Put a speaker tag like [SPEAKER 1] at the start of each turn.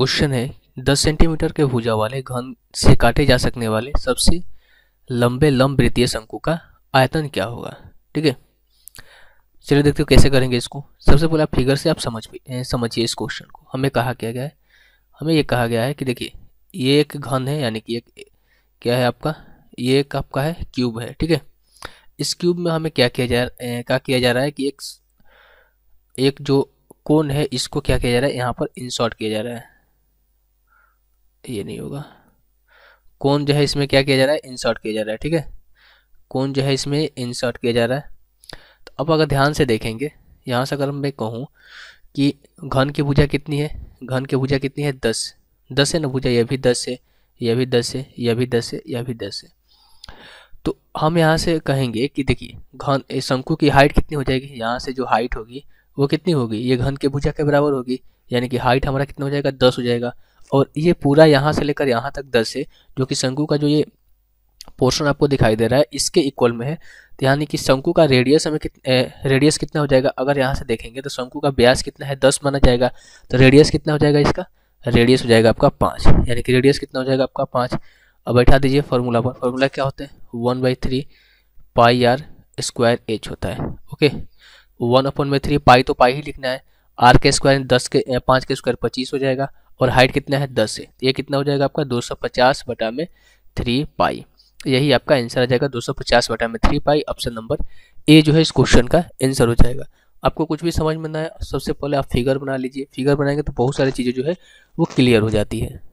[SPEAKER 1] question है दस centimetre के भुजा वाले घन से काटे जा सकने वाले सबसे लंबे लंब वृत्तीय शंकु का आयतन क्या होगा ठीक है चलिए देखते हो कैसे करेंगे इसको सबसे पहले आप फिगर से आप समझ समझिए इस क्वेश्चन को हमें कहा क्या गया है हमें ये कहा गया है कि देखिए ये एक घन है यानी कि एक क्या है आपका ये एक आपका है क्यूब है ठीक है इस क्यूब में हमें क्या किया जा क्या किया जा रहा है कि एक एक जो कोन है इसको क्या किया जा रहा है यहाँ पर इंसॉर्ट किया जा रहा है ये नहीं होगा कौन जो है इसमें क्या किया जा रहा है इंसर्ट किया जा रहा है ठीक है कौन जो है इसमें इंसर्ट किया जा रहा है तो अब अगर ध्यान से देखेंगे यहाँ से अगर मैं कहूँ कि घन की भुजा कितनी है घन की भुजा कितनी है दस दस है ना भुजा यह भी दस है यह भी दस है यह भी दस है यह भी दस है तो हम यहाँ से कहेंगे कि देखिए घन शंकु की हाइट कितनी हो जाएगी यहाँ से जो हाइट होगी वो कितनी होगी ये घन की भुजा के बराबर होगी यानी कि हाइट हमारा कितना हो जाएगा दस हो जाएगा और ये पूरा यहाँ से लेकर यहाँ तक दस है जो कि शंकु का जो ये पोर्शन आपको दिखाई दे रहा है इसके इक्वल में है तो यानी कि शंकु का रेडियस हमें कित रेडियस कितना हो जाएगा अगर यहाँ से देखेंगे तो शंकु का ब्यास कितना है दस माना जाएगा तो रेडियस कितना हो जाएगा इसका रेडियस हो जाएगा आपका पाँच यानी कि रेडियस कितना हो जाएगा आपका पाँच अब बैठा दीजिए फार्मूला पर फार्मूला क्या होता है one by three pi R square H होता है ओके वन अपन में थ्री पाई तो पाई ही लिखना है आर के स्क्वायर दस के पाँच के स्क्वायर पच्चीस हो जाएगा और हाइट कितना है दस है ये कितना हो जाएगा आपका दो सौ पचास बटा में थ्री पाई यही आपका आंसर आ जाएगा दो सौ पचास बटा में three pi option number A जो है इस क्वेश्चन का आंसर हो जाएगा आपको कुछ भी समझ में ना आए सबसे पहले आप फिगर बना लीजिए फिगर बनाएंगे तो बहुत सारी चीज़ें जो है वो क्लियर हो जाती है